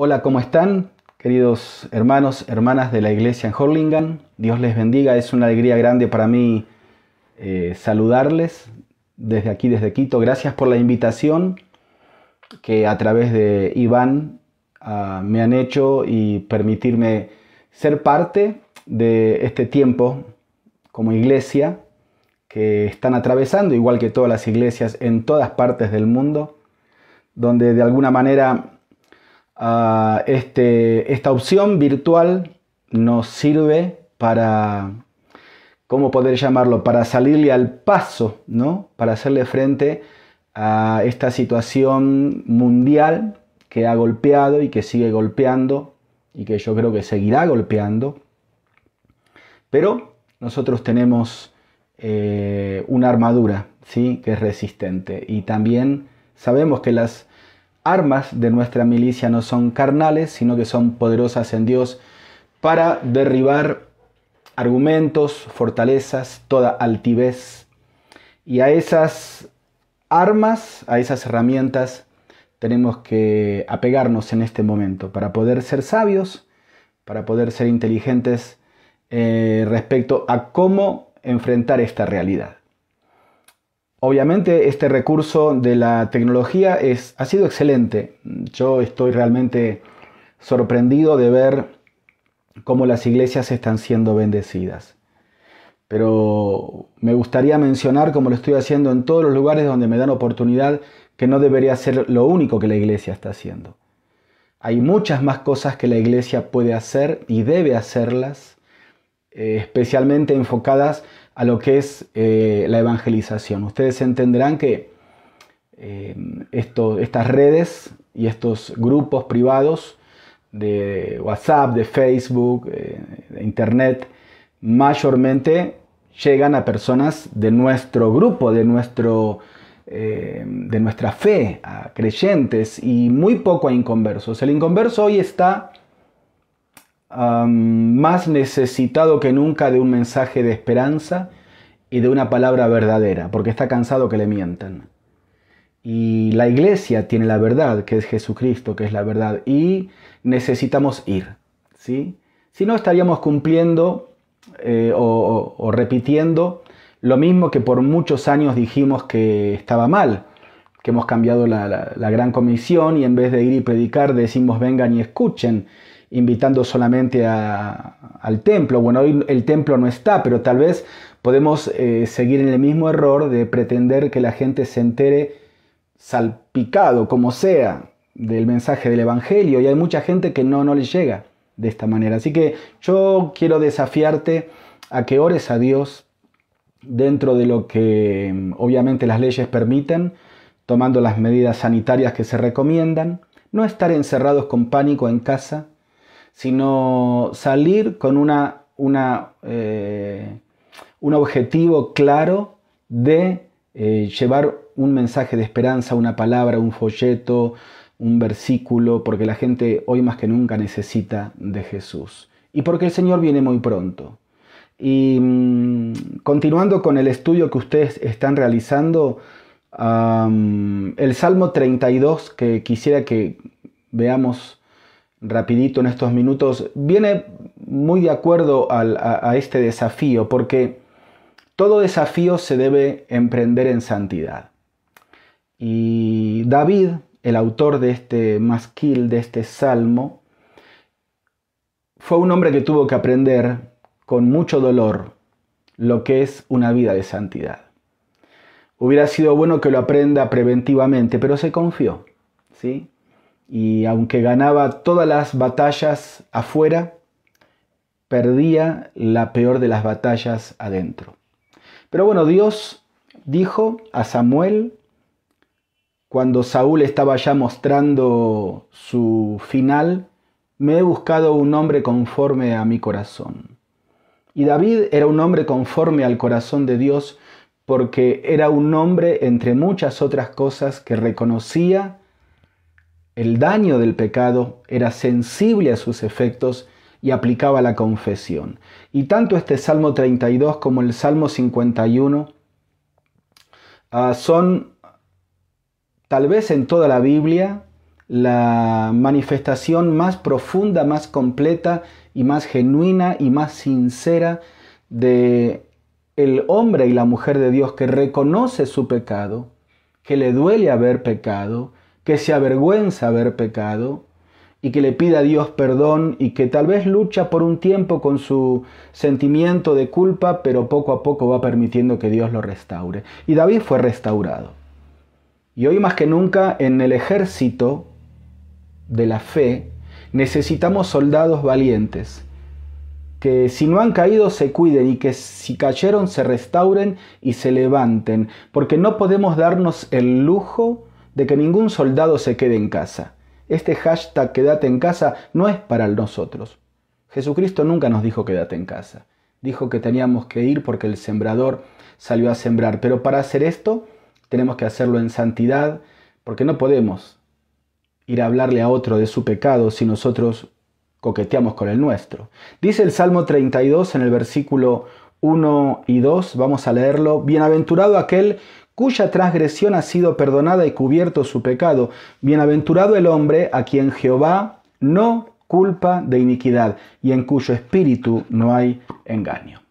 Hola, ¿cómo están? Queridos hermanos, hermanas de la iglesia en Horlingan, Dios les bendiga, es una alegría grande para mí eh, saludarles desde aquí, desde Quito. Gracias por la invitación que a través de Iván ah, me han hecho y permitirme ser parte de este tiempo como iglesia que están atravesando, igual que todas las iglesias en todas partes del mundo, donde de alguna manera Ah, este, esta opción virtual nos sirve para, ¿cómo poder llamarlo? Para salirle al paso, ¿no? Para hacerle frente a esta situación mundial que ha golpeado y que sigue golpeando y que yo creo que seguirá golpeando. Pero nosotros tenemos eh, una armadura, ¿sí? Que es resistente y también sabemos que las armas de nuestra milicia no son carnales, sino que son poderosas en Dios para derribar argumentos, fortalezas, toda altivez. Y a esas armas, a esas herramientas, tenemos que apegarnos en este momento para poder ser sabios, para poder ser inteligentes eh, respecto a cómo enfrentar esta realidad. Obviamente este recurso de la tecnología es, ha sido excelente. Yo estoy realmente sorprendido de ver cómo las iglesias están siendo bendecidas. Pero me gustaría mencionar, como lo estoy haciendo en todos los lugares donde me dan oportunidad, que no debería ser lo único que la iglesia está haciendo. Hay muchas más cosas que la iglesia puede hacer y debe hacerlas, eh, especialmente enfocadas a lo que es eh, la evangelización. Ustedes entenderán que eh, estas redes y estos grupos privados de WhatsApp, de Facebook, eh, de Internet, mayormente llegan a personas de nuestro grupo, de, nuestro, de nuestra fe, a creyentes y muy poco a inconversos. El inconverso hoy está más necesitado que nunca de un mensaje de esperanza y de una palabra verdadera, porque está cansado que le mientan. Y la iglesia tiene la verdad, que es Jesucristo, que es la verdad, y necesitamos ir. Si no, estaríamos cumpliendo eh, o, repitiendo lo mismo que por muchos años dijimos que estaba mal, que hemos cambiado la, gran comisión y en vez de ir y predicar decimos vengan y escuchen invitando solamente al templo. Bueno, hoy el templo no está, pero tal vez podemos eh, seguir en el mismo error de pretender que la gente se entere salpicado, como sea, del mensaje del Evangelio. Y hay mucha gente que no, no le llega de esta manera. Así que yo quiero desafiarte a que ores a Dios dentro de lo que mm, obviamente las leyes permiten, tomando las medidas sanitarias que se recomiendan, no estar encerrados con pánico en casa, sino salir con una, una, eh, un objetivo claro de eh, llevar un mensaje de esperanza, una palabra, un folleto, un versículo, porque la gente hoy más que nunca necesita de Jesús. Y porque el Señor viene muy pronto. Y mm, continuando con el estudio que ustedes están realizando, el Salmo 32 que quisiera que veamos rapidito en estos minutos, viene muy de acuerdo a, a este desafío, porque todo desafío se debe emprender en santidad. Y David, el autor de este masquil, de este salmo, fue un hombre que tuvo que aprender con mucho dolor lo que es una vida de santidad. Hubiera sido bueno que lo aprenda preventivamente, pero se confió, ¿sí? y aunque ganaba todas las batallas afuera, perdía la peor de las batallas adentro. Pero bueno, Dios dijo a Samuel, cuando Saúl estaba ya mostrando su final, me he buscado un hombre conforme a mi corazón. Y David era un hombre conforme al corazón de Dios porque era un hombre, entre muchas otras cosas, que reconocía el daño del pecado, era sensible a sus efectos y aplicaba la confesión. Y tanto este Salmo 32 como el Salmo 51 ah, son tal vez en toda la Biblia la manifestación más profunda, más completa y más genuina y más sincera de el hombre y la mujer de Dios que reconoce su pecado, que le duele haber pecado, que se avergüenza haber pecado y que le pida a Dios perdón y que tal vez lucha por un tiempo con su sentimiento de culpa, pero poco a poco va permitiendo que Dios lo restaure. Y David fue restaurado. Y hoy más que nunca en el ejército de la fe necesitamos soldados valientes que si no han caído se cuiden y que si cayeron se restauren y se levanten, porque no podemos darnos el lujo de que ningún soldado se quede en casa. Este hashtag quédate en casa no es para nosotros. Jesucristo nunca nos dijo quédate en casa. Dijo que teníamos que ir porque el sembrador salió a sembrar. Pero para hacer esto tenemos que hacerlo en santidad porque no podemos ir a hablarle a otro de su pecado si nosotros coqueteamos con el nuestro. Dice el Salmo 32 en el versículo 1 y 2, vamos a leerlo, bienaventurado aquel cuya transgresión ha sido perdonada y cubierto su pecado. Bienaventurado el hombre a quien Jehová no culpa de iniquidad y en cuyo espíritu no hay engaño.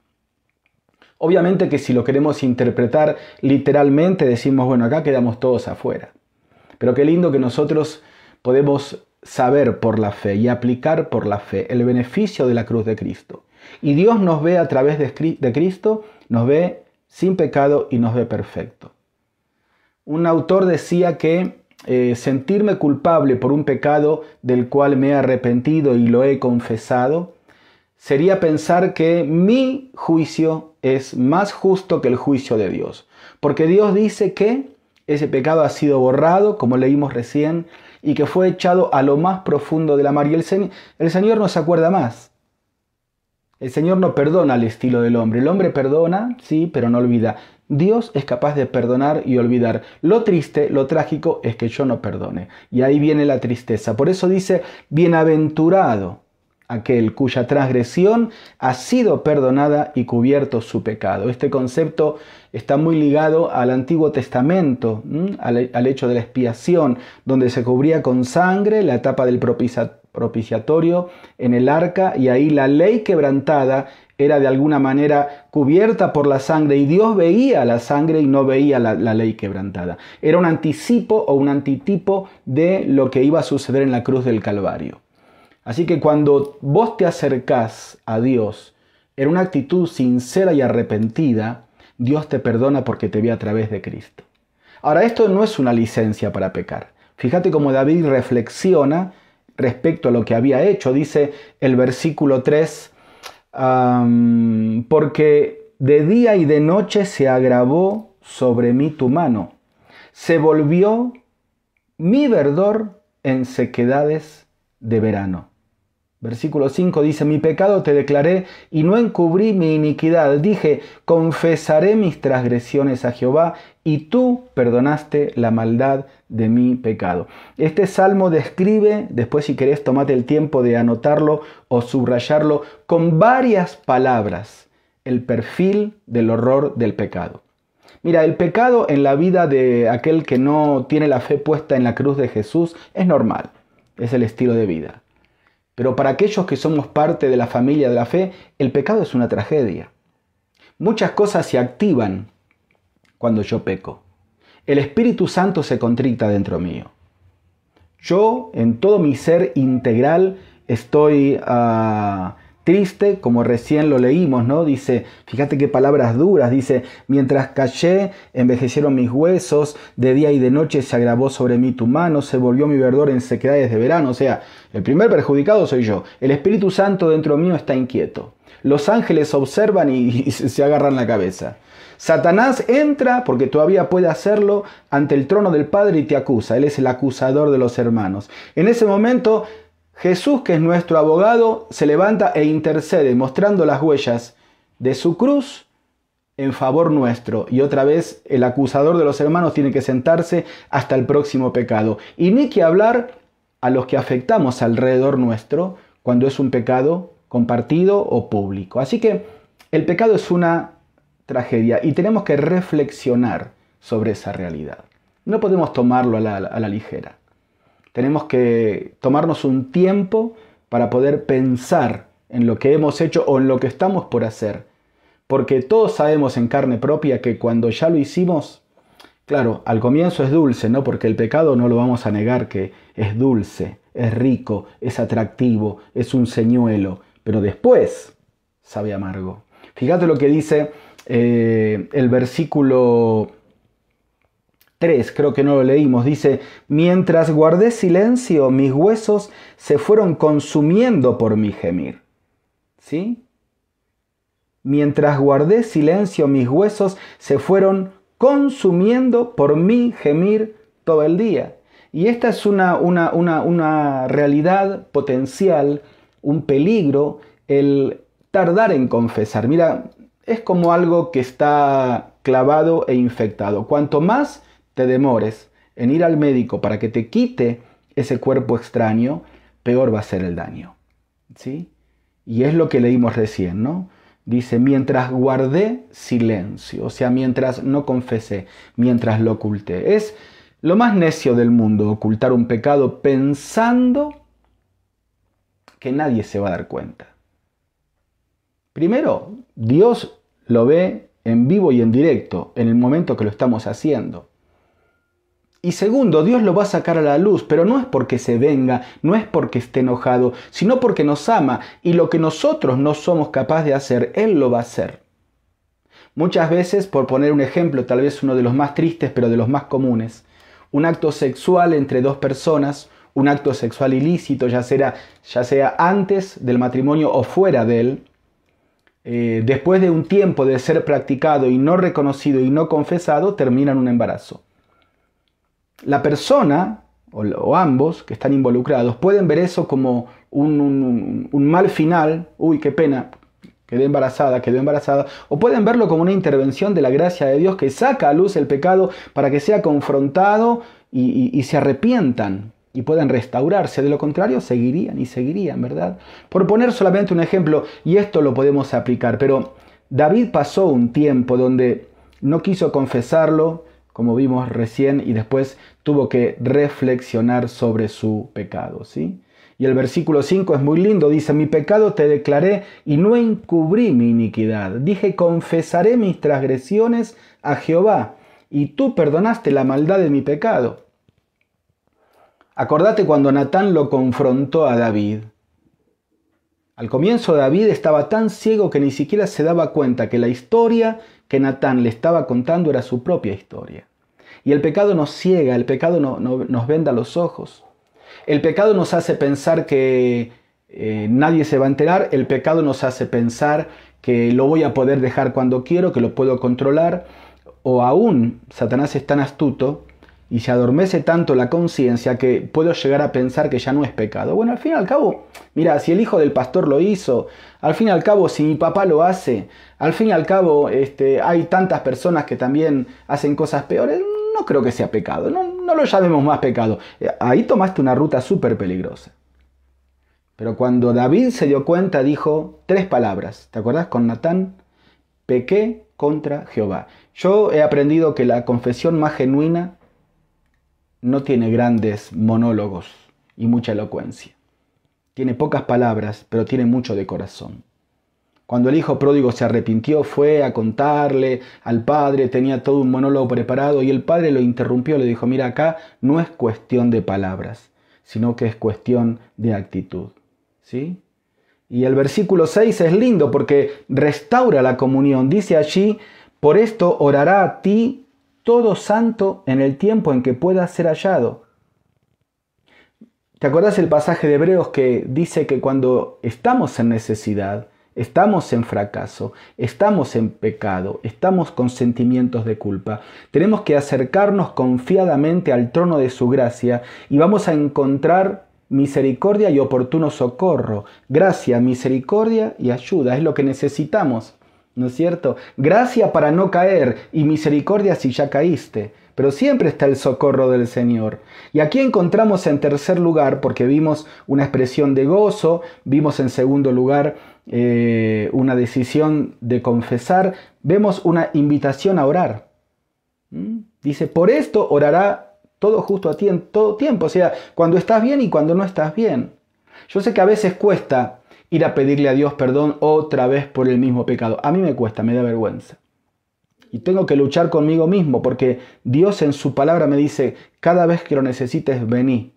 Obviamente que si lo queremos interpretar literalmente decimos, bueno, acá quedamos todos afuera. Pero qué lindo que nosotros podemos saber por la fe y aplicar por la fe el beneficio de la cruz de Cristo. Y Dios nos ve a través de Cristo, nos ve sin pecado y nos ve perfecto. Un autor decía que eh, sentirme culpable por un pecado del cual me he arrepentido y lo he confesado sería pensar que mi juicio es más justo que el juicio de Dios. Porque Dios dice que ese pecado ha sido borrado, como leímos recién, y que fue echado a lo más profundo de la mar. Y el Señor no se acuerda más. El Señor no perdona al estilo del hombre. El hombre perdona, sí, pero no olvida. Dios es capaz de perdonar y olvidar. Lo triste, lo trágico es que yo no perdone. Y ahí viene la tristeza. Por eso dice, bienaventurado aquel cuya transgresión ha sido perdonada y cubierto su pecado. Este concepto está muy ligado al Antiguo Testamento, al, hecho de la expiación, donde se cubría con sangre la etapa del propiciatorio en el arca y ahí la ley quebrantada era de alguna manera cubierta por la sangre y Dios veía la sangre y no veía la, ley quebrantada. Era un anticipo o un antitipo de lo que iba a suceder en la cruz del Calvario. Así que cuando vos te acercás a Dios en una actitud sincera y arrepentida, Dios te perdona porque te ve a través de Cristo. Ahora, esto no es una licencia para pecar. Fíjate cómo David reflexiona respecto a lo que había hecho. Dice el versículo 3, porque de día y de noche se agravó sobre mí tu mano, se volvió mi verdor en sequedades de verano. Versículo 5 dice, mi pecado te declaré y no encubrí mi iniquidad. Dije, confesaré mis transgresiones a Jehová y tú perdonaste la maldad de mi pecado. Este salmo describe, después si querés tomate el tiempo de anotarlo o subrayarlo, con varias palabras el perfil del horror del pecado. Mira, el pecado en la vida de aquel que no tiene la fe puesta en la cruz de Jesús es normal, es el estilo de vida. Pero para aquellos que somos parte de la familia de la fe, el pecado es una tragedia. Muchas cosas se activan cuando yo peco. El Espíritu Santo se contrita dentro mío. Yo, en todo mi ser integral, estoy a ah, Triste, como recién lo leímos, ¿no? Dice, fíjate qué palabras duras, dice, mientras callé, envejecieron mis huesos, de día y de noche se agravó sobre mí tu mano, se volvió mi verdor en sequedades de verano, o sea, el primer perjudicado soy yo, el Espíritu Santo dentro mío está inquieto, los ángeles observan y, y se agarran la cabeza. Satanás entra, porque todavía puede hacerlo, ante el trono del Padre y te acusa, él es el acusador de los hermanos. En ese momento Jesús, que es nuestro abogado, se levanta e intercede mostrando las huellas de su cruz en favor nuestro. Y otra vez el acusador de los hermanos tiene que sentarse hasta el próximo pecado. Y ni que hablar a los que afectamos alrededor nuestro cuando es un pecado compartido o público. Así que el pecado es una tragedia y tenemos que reflexionar sobre esa realidad. No podemos tomarlo a la, ligera. Tenemos que tomarnos un tiempo para poder pensar en lo que hemos hecho o en lo que estamos por hacer. Porque todos sabemos en carne propia que cuando ya lo hicimos, claro, al comienzo es dulce, ¿no? Porque el pecado no lo vamos a negar que es dulce, es rico, es atractivo, es un señuelo, pero después sabe amargo. Fíjate lo que dice eh, el versículo 3, creo que no lo leímos, dice, mientras guardé silencio, mis huesos se fueron consumiendo por mi gemir. ¿Sí? Mientras guardé silencio, mis huesos se fueron consumiendo por mi gemir todo el día. Y esta es una, una, una realidad potencial, un peligro, el tardar en confesar. Mira, es como algo que está clavado e infectado. Cuanto más te demores en ir al médico para que te quite ese cuerpo extraño, peor va a ser el daño. ¿Sí? Y es lo que leímos recién, ¿no? Dice, mientras guardé silencio, o sea, mientras no confesé, mientras lo oculté. Es lo más necio del mundo ocultar un pecado pensando que nadie se va a dar cuenta. Primero, Dios lo ve en vivo y en directo, en el momento que lo estamos haciendo. Y segundo, Dios lo va a sacar a la luz, pero no es porque se venga, no es porque esté enojado, sino porque nos ama y lo que nosotros no somos capaces de hacer, Él lo va a hacer. Muchas veces, por poner un ejemplo, tal vez uno de los más tristes, pero de los más comunes, un acto sexual entre dos personas, un acto sexual ilícito, ya sea, ya sea antes del matrimonio o fuera de él, eh, después de un tiempo de ser practicado y no reconocido y no confesado, termina en un embarazo la persona o, ambos que están involucrados pueden ver eso como un, mal final, uy, qué pena, quedé embarazada, quedó embarazada, o pueden verlo como una intervención de la gracia de Dios que saca a luz el pecado para que sea confrontado y, y se arrepientan y puedan restaurarse, de lo contrario seguirían y seguirían, ¿verdad? Por poner solamente un ejemplo, y esto lo podemos aplicar, pero David pasó un tiempo donde no quiso confesarlo, como vimos recién, y después tuvo que reflexionar sobre su pecado, ¿sí? Y el versículo 5 es muy lindo, dice, mi pecado te declaré y no encubrí mi iniquidad. Dije, confesaré mis transgresiones a Jehová, y tú perdonaste la maldad de mi pecado. Acordate cuando Natán lo confrontó a David. Al comienzo David estaba tan ciego que ni siquiera se daba cuenta que la historia que Natán le estaba contando era su propia historia. Y el pecado nos ciega, el pecado no, nos venda los ojos. El pecado nos hace pensar que eh, nadie se va a enterar, el pecado nos hace pensar que lo voy a poder dejar cuando quiero, que lo puedo controlar, o aún Satanás es tan astuto y se adormece tanto la conciencia que puedo llegar a pensar que ya no es pecado. Bueno, al fin y al cabo, mira, si el hijo del pastor lo hizo, al fin y al cabo, si mi papá lo hace, al fin y al cabo, este, hay tantas personas que también hacen cosas peores, no creo que sea pecado, no, no lo llamemos más pecado. Eh, ahí tomaste una ruta súper peligrosa. Pero cuando David se dio cuenta, dijo tres palabras, ¿te acordás con Natán? Pequé contra Jehová. Yo he aprendido que la confesión más genuina no tiene grandes monólogos y mucha elocuencia. Tiene pocas palabras, pero tiene mucho de corazón. Cuando el hijo pródigo se arrepintió, fue a contarle al padre, tenía todo un monólogo preparado y el padre lo interrumpió, le dijo, mira, acá no es cuestión de palabras, sino que es cuestión de actitud. ¿Sí? Y el versículo 6 es lindo porque restaura la comunión. Dice allí, por esto orará a ti todo santo en el tiempo en que pueda ser hallado. ¿Te acuerdas el pasaje de Hebreos que dice que cuando estamos en necesidad, estamos en fracaso, estamos en pecado, estamos con sentimientos de culpa. Tenemos que acercarnos confiadamente al trono de su gracia y vamos a encontrar misericordia y oportuno socorro. Gracia, misericordia y ayuda es lo que necesitamos. ¿no es cierto? Gracia para no caer y misericordia si ya caíste. Pero siempre está el socorro del Señor. Y aquí encontramos en tercer lugar, porque vimos una expresión de gozo, vimos en segundo lugar eh, una decisión de confesar, vemos una invitación a orar. ¿Mm? Dice, por esto orará todo justo a ti en todo tiempo, o sea, cuando estás bien y cuando no estás bien. Yo sé que a veces cuesta ir a pedirle a Dios perdón otra vez por el mismo pecado. A mí me cuesta, me da vergüenza. Y tengo que luchar conmigo mismo porque Dios en su palabra me dice, cada vez que lo necesites, vení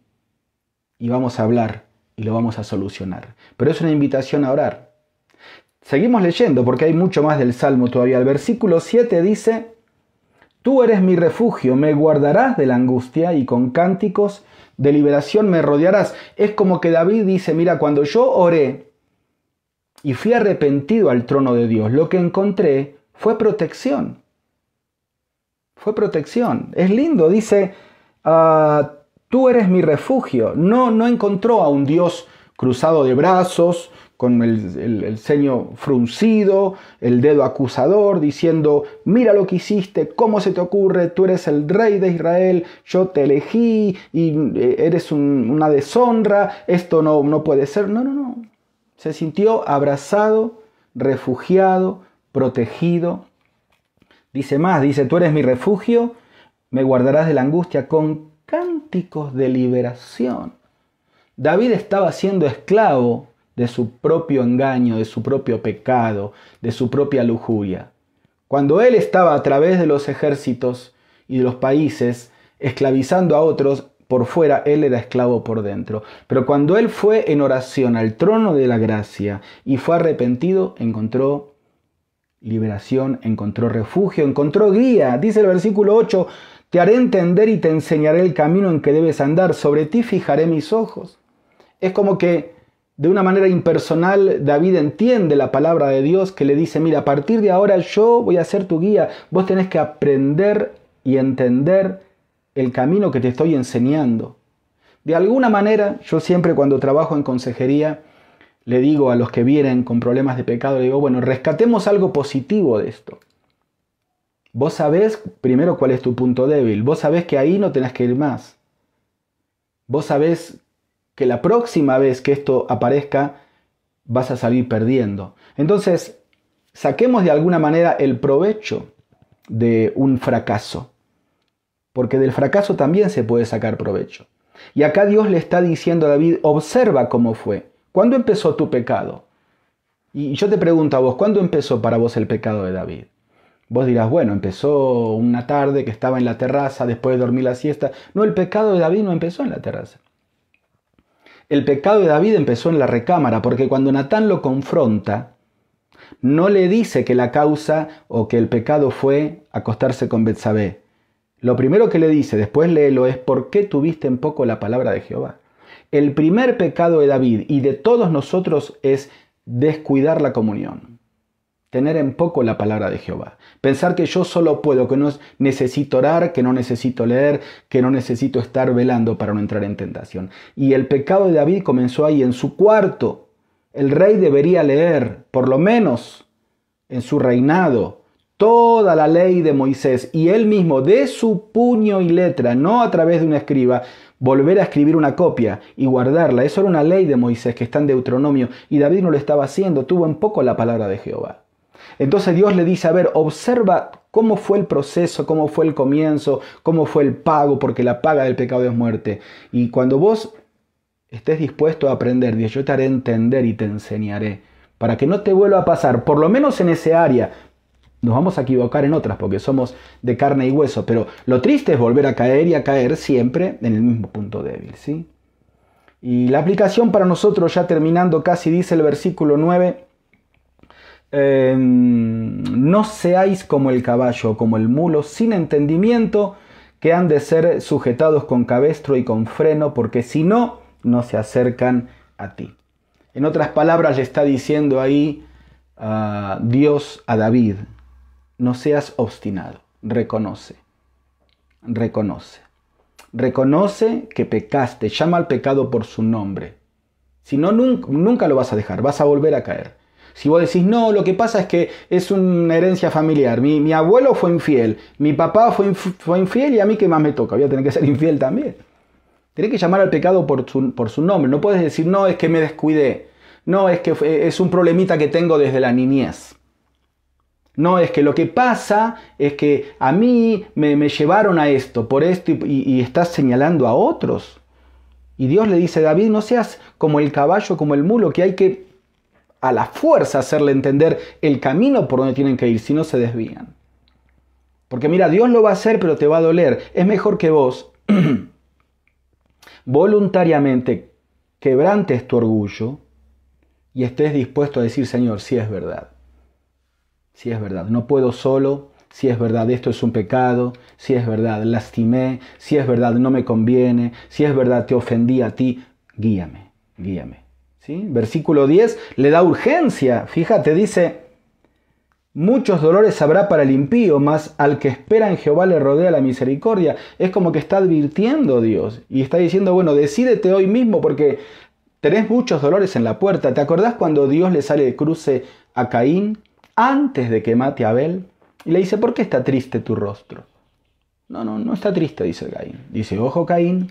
y vamos a hablar y lo vamos a solucionar. Pero es una invitación a orar. Seguimos leyendo porque hay mucho más del Salmo todavía. El versículo 7 dice, Tú eres mi refugio, me guardarás de la angustia y con cánticos de liberación me rodearás. Es como que David dice, mira, cuando yo oré, y fui arrepentido al trono de Dios, lo que encontré fue protección. Fue protección. Es lindo, dice, ah, tú eres mi refugio. No, no encontró a un Dios cruzado de brazos, con el, ceño fruncido, el dedo acusador, diciendo, mira lo que hiciste, cómo se te ocurre, tú eres el rey de Israel, yo te elegí y eh, eres una deshonra, esto no, no puede ser. No, no, no. Se sintió abrazado, refugiado, protegido. Dice más, dice, tú eres mi refugio, me guardarás de la angustia con cánticos de liberación. David estaba siendo esclavo de su propio engaño, de su propio pecado, de su propia lujuria. Cuando él estaba a través de los ejércitos y de los países esclavizando a otros, por fuera, él era esclavo por dentro. Pero cuando él fue en oración al trono de la gracia y fue arrepentido, encontró liberación, encontró refugio, encontró guía. Dice el versículo 8, te haré entender y te enseñaré el camino en que debes andar, sobre ti fijaré mis ojos. Es como que de una manera impersonal, David entiende la palabra de Dios que le dice, mira, a partir de ahora yo voy a ser tu guía, vos tenés que aprender y entender el camino que te estoy enseñando. De alguna manera, yo siempre cuando trabajo en consejería, le digo a los que vienen con problemas de pecado, le digo, bueno, rescatemos algo positivo de esto. Vos sabés primero cuál es tu punto débil, vos sabés que ahí no tenés que ir más. Vos sabés que la próxima vez que esto aparezca, vas a salir perdiendo. Entonces, saquemos de alguna manera el provecho de un fracaso porque del fracaso también se puede sacar provecho. Y acá Dios le está diciendo a David, observa cómo fue, ¿cuándo empezó tu pecado? Y yo te pregunto a vos, ¿cuándo empezó para vos el pecado de David? Vos dirás, bueno, empezó una tarde que estaba en la terraza, después de dormir la siesta. No, el pecado de David no empezó en la terraza. El pecado de David empezó en la recámara, porque cuando Natán lo confronta, no le dice que la causa o que el pecado fue acostarse con Betsabé, lo primero que le dice, después léelo, es ¿por qué tuviste en poco la palabra de Jehová? El primer pecado de David y de todos nosotros es descuidar la comunión, tener en poco la palabra de Jehová, pensar que yo solo puedo, que no necesito orar, que no necesito leer, que no necesito estar velando para no entrar en tentación. Y el pecado de David comenzó ahí, en su cuarto. El rey debería leer, por lo menos en su reinado, toda la ley de Moisés y él mismo de su puño y letra, no a través de una escriba, volver a escribir una copia y guardarla. Eso era una ley de Moisés que está en Deuteronomio y David no lo estaba haciendo, tuvo en poco la palabra de Jehová. Entonces Dios le dice, a ver, observa cómo fue el proceso, cómo fue el comienzo, cómo fue el pago, porque la paga del pecado es muerte. Y cuando vos estés dispuesto a aprender, Dios, yo te haré entender y te enseñaré para que no te vuelva a pasar, por lo menos en ese área, nos vamos a equivocar en otras porque somos de carne y hueso, pero lo triste es volver a caer y a caer siempre en el mismo punto débil, ¿sí? Y la aplicación para nosotros, ya terminando casi, dice el versículo 9, em, no seáis como el caballo, como el mulo, sin entendimiento, que han de ser sujetados con cabestro y con freno, porque si no, no se acercan a ti. En otras palabras, le está diciendo ahí ah, Dios a David, no seas obstinado, reconoce, reconoce. Reconoce que pecaste, llama al pecado por su nombre. Si no, nunca, lo vas a dejar, vas a volver a caer. Si vos decís, no, lo que pasa es que es una herencia familiar, mi, abuelo fue infiel, mi papá fue, infiel y a mí qué más me toca, voy a tener que ser infiel también. Tienes que llamar al pecado por por su nombre, no puedes decir, no, es que me descuidé, no, es que es un problemita que tengo desde la niñez. No, es que lo que pasa es que a mí me, llevaron a esto, por esto, y, estás señalando a otros. Y Dios le dice, David, no seas como el caballo, como el mulo, que hay que a la fuerza hacerle entender el camino por donde tienen que ir, si no se desvían. Porque mira, Dios lo va a hacer, pero te va a doler. Es mejor que vos voluntariamente quebrantes tu orgullo y estés dispuesto a decir, Señor, si sí es verdad. Si es verdad, no puedo solo, si es verdad, esto es un pecado, si es verdad, lastimé, si es verdad, no me conviene, si es verdad, te ofendí a ti, guíame, guíame. Versículo 10 le da urgencia, fíjate, dice, muchos dolores habrá para el impío, mas al que espera en Jehová le rodea la misericordia. Es como que está advirtiendo Dios y está diciendo, bueno, decídete hoy mismo porque tenés muchos dolores en la puerta. ¿Te acordás cuando Dios le sale de cruce a Caín? antes de que mate a Abel, y le dice, ¿por qué está triste tu rostro? No, no, no está triste, dice Caín. Dice, ojo Caín,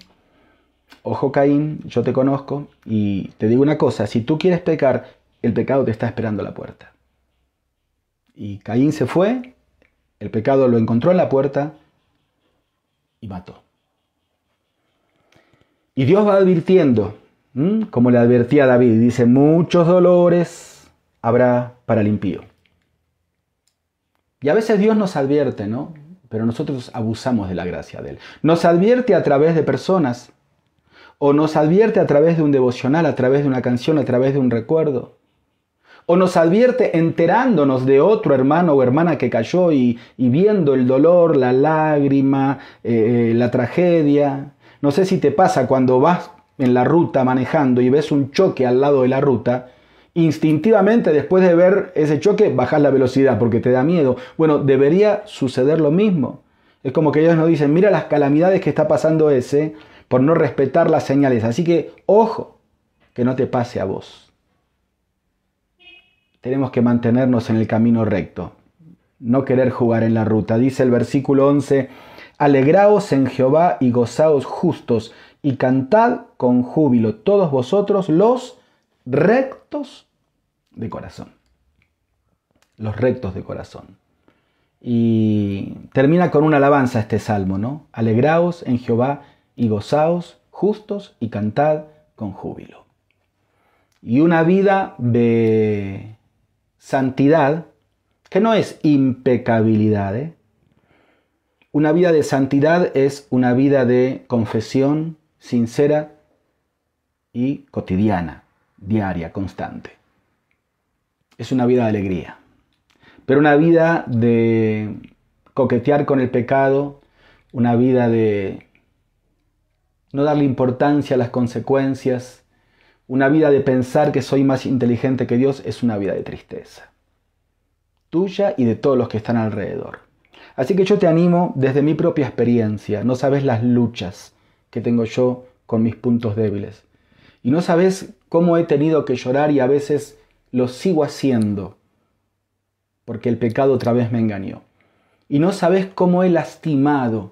ojo Caín, yo te conozco y te digo una cosa, si tú quieres pecar, el pecado te está esperando a la puerta. Y Caín se fue, el pecado lo encontró en la puerta y mató. Y Dios va advirtiendo, como le advertía a David, dice, muchos dolores habrá para el impío. Y a veces Dios nos advierte, ¿no? Pero nosotros abusamos de la gracia de Él. Nos advierte a través de personas, o nos advierte a través de un devocional, a través de una canción, a través de un recuerdo, o nos advierte enterándonos de otro hermano o hermana que cayó y, viendo el dolor, la lágrima, eh, eh, la tragedia. No sé si te pasa cuando vas en la ruta manejando y ves un choque al lado de la ruta, instintivamente después de ver ese choque bajas la velocidad porque te da miedo. Bueno, debería suceder lo mismo. Es como que ellos nos dicen, mira las calamidades que está pasando ese por no respetar las señales. Así que ojo, que no te pase a vos. Tenemos que mantenernos en el camino recto, no querer jugar en la ruta. Dice el versículo 11, alegraos en Jehová y gozaos justos y cantad con júbilo todos vosotros los rectos de corazón. Los rectos de corazón. Y termina con una alabanza este salmo, ¿no? Alegraos en Jehová y gozaos justos y cantad con júbilo. Y una vida de santidad, que no es impecabilidad, ¿eh? Una vida de santidad es una vida de confesión sincera y cotidiana, diaria, constante es una vida de alegría. Pero una vida de coquetear con el pecado, una vida de no darle importancia a las consecuencias, una vida de pensar que soy más inteligente que Dios, es una vida de tristeza. Tuya y de todos los que están alrededor. Así que yo te animo desde mi propia experiencia. No sabes las luchas que tengo yo con mis puntos débiles. Y no sabes cómo he tenido que llorar y a veces lo sigo haciendo, porque el pecado otra vez me engañó. Y no sabes cómo he lastimado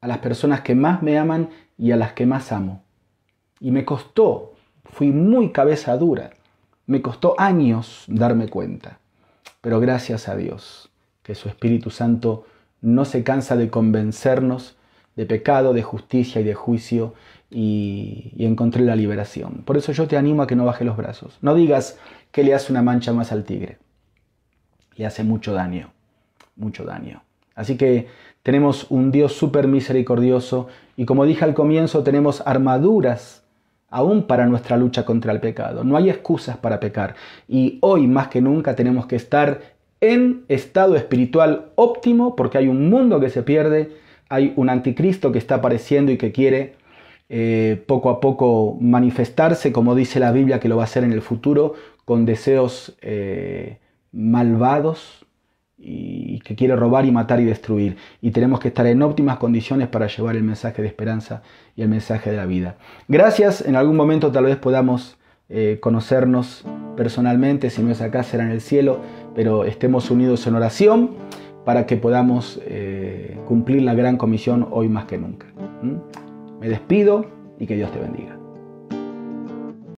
a las personas que más me aman y a las que más amo. Y me costó, fui muy cabeza dura, me costó años darme cuenta. Pero gracias a Dios, que su Espíritu Santo no se cansa de convencernos de pecado, de justicia y de juicio, y, encontré la liberación. Por eso yo te animo a que no bajes los brazos. No digas que le hace una mancha más al tigre. Le hace mucho daño, mucho daño. Así que tenemos un Dios súper misericordioso y como dije al comienzo, tenemos armaduras aún para nuestra lucha contra el pecado. No hay excusas para pecar. Y hoy más que nunca tenemos que estar en estado espiritual óptimo porque hay un mundo que se pierde, hay un anticristo que está apareciendo y que quiere eh, poco a poco manifestarse, como dice la Biblia que lo va a hacer en el futuro, con deseos eh, malvados y que quiere robar y matar y destruir. Y tenemos que estar en óptimas condiciones para llevar el mensaje de esperanza y el mensaje de la vida. Gracias, en algún momento tal vez podamos eh, conocernos personalmente, si no es acá será en el cielo, pero estemos unidos en oración para que podamos cumplir la gran comisión hoy más que nunca. ¿Mm? Me despido y que Dios te bendiga.